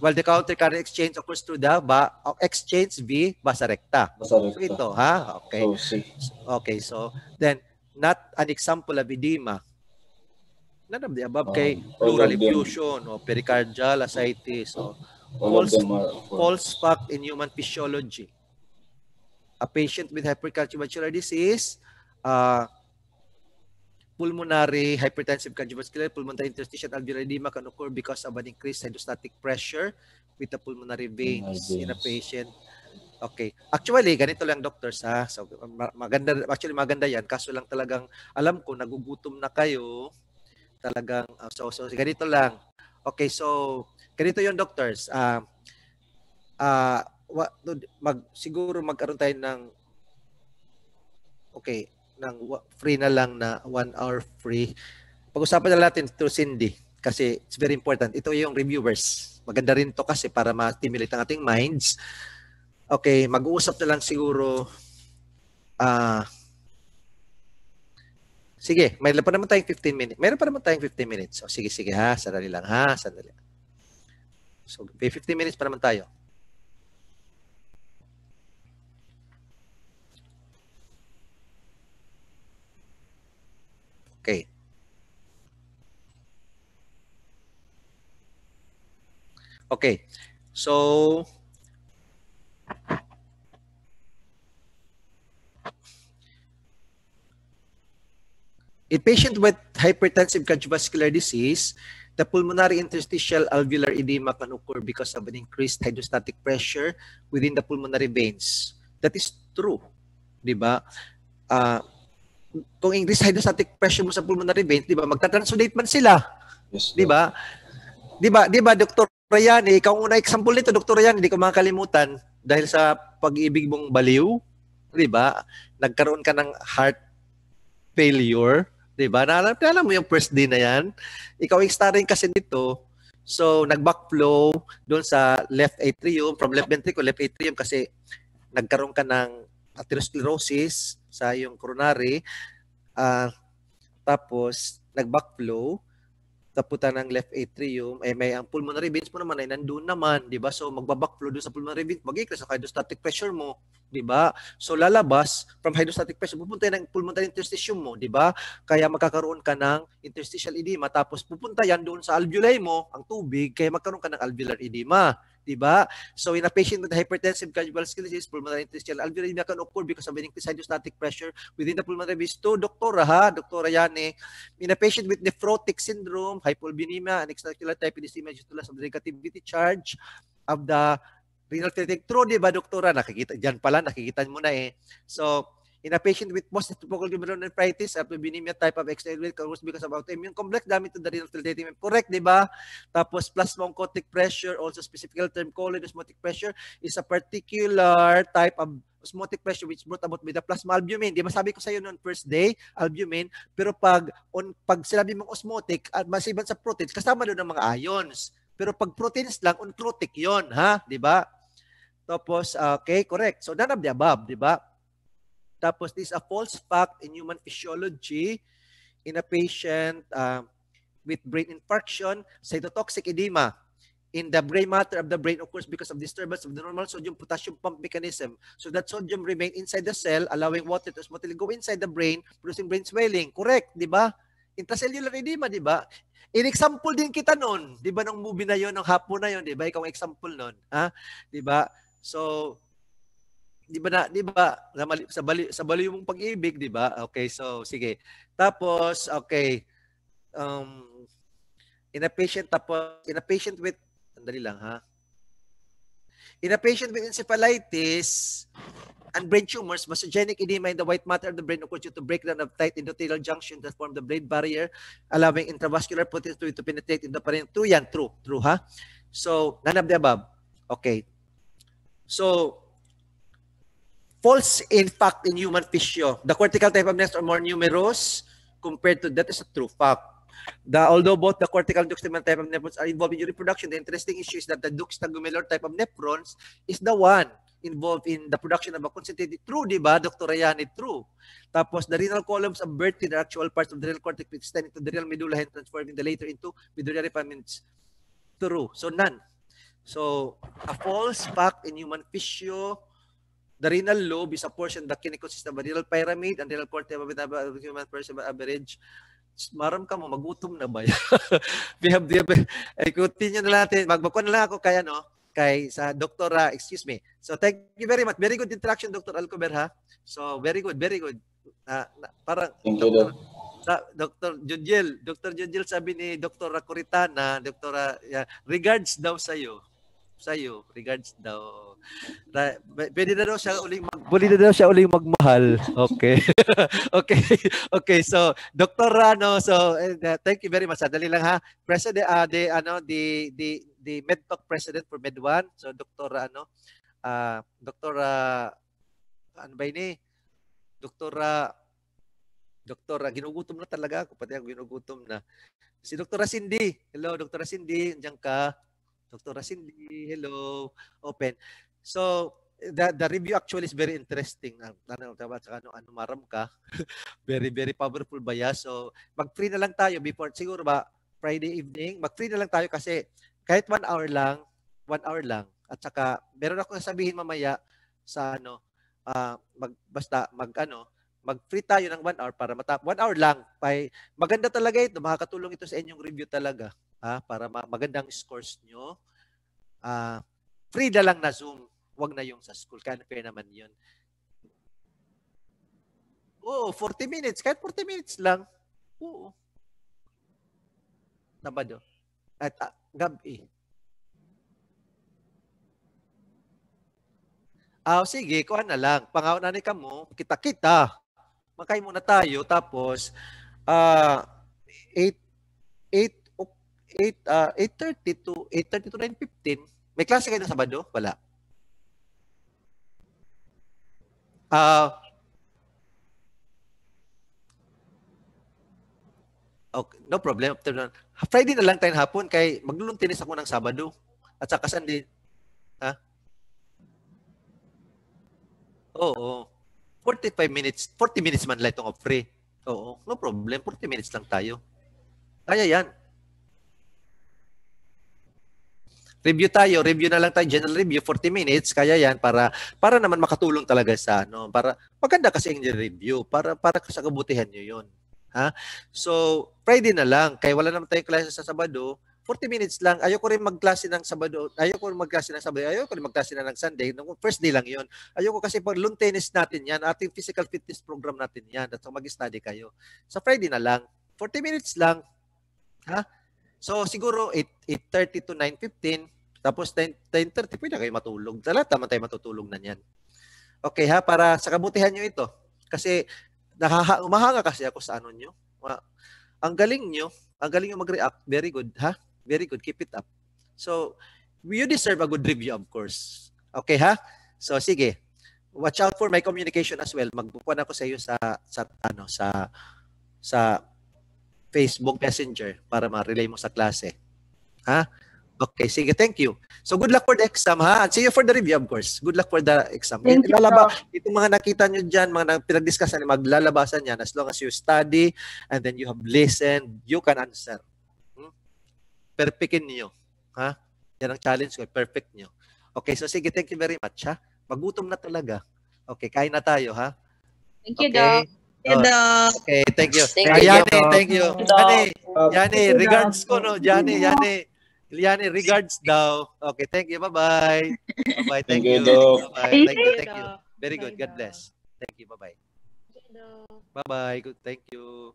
while the countercurrent exchange occurs through the ba oh, exchange V, basa recta. So ito, ha? Okay. So, Okay, so then, not an example of edema. None of the above um, kay ah, pleural effusion or oh, pericardial ascites. So, oh, All false, are false fact in human physiology. A patient with hypercardiomedullary disease, uh, pulmonary hypertensive cardiovascular, pulmonary interstitial alveolar edema can occur because of an increased hydrostatic pressure with the pulmonary veins in a patient. Okay. Actually, ganito lang doctor sa So, maganda, actually maganda yan. Kaso lang talagang, alam ko, nagugutom na kayo. Talagang, uh, so, so ganito lang. Okay, so Ganito yung doctors. Uh, uh, mag, siguro magkaroon tayo ng okay, ng free na lang na one hour free. Pag-usapan na natin through Cindy kasi it's very important. Ito yung reviewers. Maganda rin to kasi para ma-stimulate ang ating minds. Okay, mag-uusap na lang siguro ah uh, Sige, mayroon pa naman tayong 15 minutes. Mayroon pa naman tayong 15 minutes. O, oh, sige, sige ha. Sandali lang ha. Sandali. So, 15 minutes pa naman tayo. Okay. Okay. So, in patient with hypertensive cardiovascular disease, The pulmonary interstitial alveolar edema can occur because of an increased hydrostatic pressure within the pulmonary veins. That is true. Di ba? Uh, kung increased hydrostatic pressure mo sa pulmonary veins, di ba, magta transudate man sila. Yes, di ba? Di ba, di ba, Dr. Rayani, eh, ikaw una example nito, Dr. Rayani, hindi ko makakalimutan dahil sa pag-ibig mong baliw, di ba? Nagkaroon ka ng heart failure, 'Di ba? Naalala alam mo yung first day na 'yan? Ikaw yung starting kasi nito. So, nag-backflow doon sa left atrium, from left ventricle, left atrium kasi nagkaroon ka ng atherosclerosis sa yung coronary. Uh, tapos, nag-backflow taputan ng left atrium, eh may ang pulmonary veins mo naman ay nandoon naman, di ba? So magba-backflow doon sa pulmonary veins, mag-increase ang hydrostatic pressure mo, di ba? So lalabas from hydrostatic pressure, pupunta yan ng pulmonary interstitium mo, di ba? Kaya magkakaroon ka ng interstitial edema, tapos pupunta yan doon sa alveoli mo, ang tubig, kaya magkaroon ka ng alveolar edema di ba? So in a patient with hypertensive cardiovascular pulmonary interstitial alveolar anemia can occur because of an increased hydrostatic pressure within the pulmonary veins. To doktora ha, doktora Yane, in a patient with nephrotic syndrome, hypoalbuminemia, and extraocular hyperlipidemia due to loss of the negativity charge of the renal pterygium. True, di ba, doktora? Nakikita, dyan pala, nakikita mo na eh. So, In a patient with post-typical glomerulonephritis, albuminemia type of external cause because of autoimmune complex damage to the renal filtrating membrane. Correct, di ba? Tapos plasma oncotic pressure, also specific term colon osmotic pressure is a particular type of osmotic pressure which brought about by the plasma albumin. Di ba sabi ko sa iyo noon first day, albumin, pero pag on pag sinabi mong osmotic at ah, masiban sa proteins, kasama doon ang mga ions. Pero pag proteins lang, ontrotic 'yon, ha? Di ba? Tapos, ah, okay, correct. So, none of the above, di ba? Tapos, this is a false fact in human physiology in a patient uh, with brain infarction, cytotoxic edema in the gray matter of the brain occurs because of disturbance of the normal sodium-potassium pump mechanism. So that sodium remain inside the cell, allowing water to osmotically go inside the brain, producing brain swelling. Correct, di ba? Intracellular edema, di ba? In-example din kita noon, di ba, nung movie na yon, nung hapon na yon, di ba? Ikaw ang example noon, ha? Di ba? So, di ba na, di ba sa bali, sa bali, sa bali mong pag-ibig, di ba? Okay, so sige. Tapos okay. Um in a patient, tapos in a patient with sandali lang ha. In a patient with encephalitis and brain tumors, mesogenic edema in the white matter of the brain occurs due to breakdown of tight endothelial junction that form the blood barrier, allowing intravascular protein to, to penetrate into the parent. True true. True ha? So, none of the above. Okay. So, false in fact in human fissure. The cortical type of nests are more numerous compared to that is a true fact. The, although both the cortical and duostamen type of nephrons are involved in reproduction, the interesting issue is that the duostagumelar type of nephrons is the one involved in the production of a concentrated true, di ba? Dr. Rayani, true. Tapos, the renal columns of in the actual parts of the renal cortex extend into the renal medulla and transforming the later into medullary filaments. True. So, none. So, a false fact in human fissure The renal lobe is a portion that can consist of a renal pyramid and renal cortex of human person average. Maram ka mo, magutom na ba yan? we have diabetes. Ay, continue na natin. Magbakon na lang ako kaya, no? kay sa doktora, ah, excuse me. So thank you very much. Very good introduction Dr. Alcober ha. So very good, very good. Uh, na, parang thank you, Dr. Sa, ah, Dr. Judiel, Dr. Judiel sabi ni Dr. Rakuritana, Dr. Uh, ah, regards daw sa iyo sa'yo, regards daw. Ra- pwede na daw siya uling mag pwede na daw siya uling magmahal. Okay. okay. Okay, so Dr. Rano, so uh, thank you very much. Sadali lang ha. President uh, the ano the the the MedTalk president for Med1, so Dr. Rano. Uh, Dr. Uh, ano ba ini? Eh? Dr. Uh, Dr. Uh, ginugutom na talaga ako, pati ako ginugutom na. Si Dr. Cindy. Hello, Dr. Cindy, andiyan ka. Dr. Cindy, hello, open. So, the, the review actually is very interesting. Ano, tama, saka ano, ano maram ka. very, very powerful ba yan? So, mag-free na lang tayo before, siguro ba, Friday evening, mag-free na lang tayo kasi kahit one hour lang, one hour lang. At saka, meron akong sasabihin mamaya sa ano, uh, mag, basta mag ano, mag-free tayo ng one hour para matap. One hour lang. Pay, maganda talaga ito. Makakatulong ito sa inyong review talaga ah, para magandang scores nyo. Ah, free na lang na Zoom. Huwag na yung sa school. Kaya unfair naman yun. Oo, 40 minutes. Kahit 40 minutes lang. Oo. Naba do? At ah, gabi. Eh. Ah, sige, kuha na lang. Pangaw na ni kamo, kita-kita. Magkain muna tayo tapos ah uh, 8 8 8, uh, 8.30 to 8.30 to 9.15. May klase kayo ng Sabado? Wala. Uh, okay, no problem. Friday na lang tayo hapon kay magluluntinis ako ng Sabado. At saka sandi. Ha? Oo. 45 minutes. 40 minutes man lang itong free. Oo. No problem. 40 minutes lang tayo. Kaya yan. review tayo, review na lang tayo, general review, 40 minutes, kaya yan para para naman makatulong talaga sa no, para maganda kasi ang review para para sa kabutihan niyo 'yun. Ha? So, Friday na lang, kaya wala naman tayong klase sa Sabado, 40 minutes lang. Ayoko rin magklase ng Sabado. Ayoko rin magklase ng Sabado. Ayoko rin magklase na ng Sunday. First day lang yon. Ayoko kasi pag lawn tennis natin yan, ating physical fitness program natin yan. At so mag-study kayo. Sa Friday na lang, 40 minutes lang. Ha? So siguro 8, 8.30 to 9.15, tapos 9, 9.30 pwede kayo matulog. Tala, tama tayo matutulog na niyan. Okay ha, para sa kabutihan nyo ito. Kasi nakaha, umahanga kasi ako sa ano nyo. Ang galing nyo, ang galing nyo mag-react. Very good ha? Very good, keep it up. So, you deserve a good review of course. Okay ha? So sige, watch out for my communication as well. Magpupuan ako sa iyo sa sa ano sa sa Facebook Messenger para ma-relay mo sa klase. Ha? Okay, sige. Thank you. So, good luck for the exam, ha? And see you for the review, of course. Good luck for the exam. Thank It, Lalaba, Itong mga nakita nyo dyan, mga pinag-discussan, maglalabasan yan. As long as you study and then you have listened, you can answer. Hmm? Perfectin nyo. Ha? Yan ang challenge ko. Perfect nyo. Okay, so sige. Thank you very much, ha? Magutom na talaga. Okay, kain na tayo, ha? Thank you, okay. Doc. Oh, okay, thank you. Thank you. thank you. Yane, Yane, regards ko no. Yane, Yane. Liane, regards daw. Okay, thank you. Bye-bye. Bye-bye. Thank, thank you. Bye-bye. Thank you. Thank you. Very good. God bless. Thank you. Bye-bye. Bye-bye. Good. Thank you.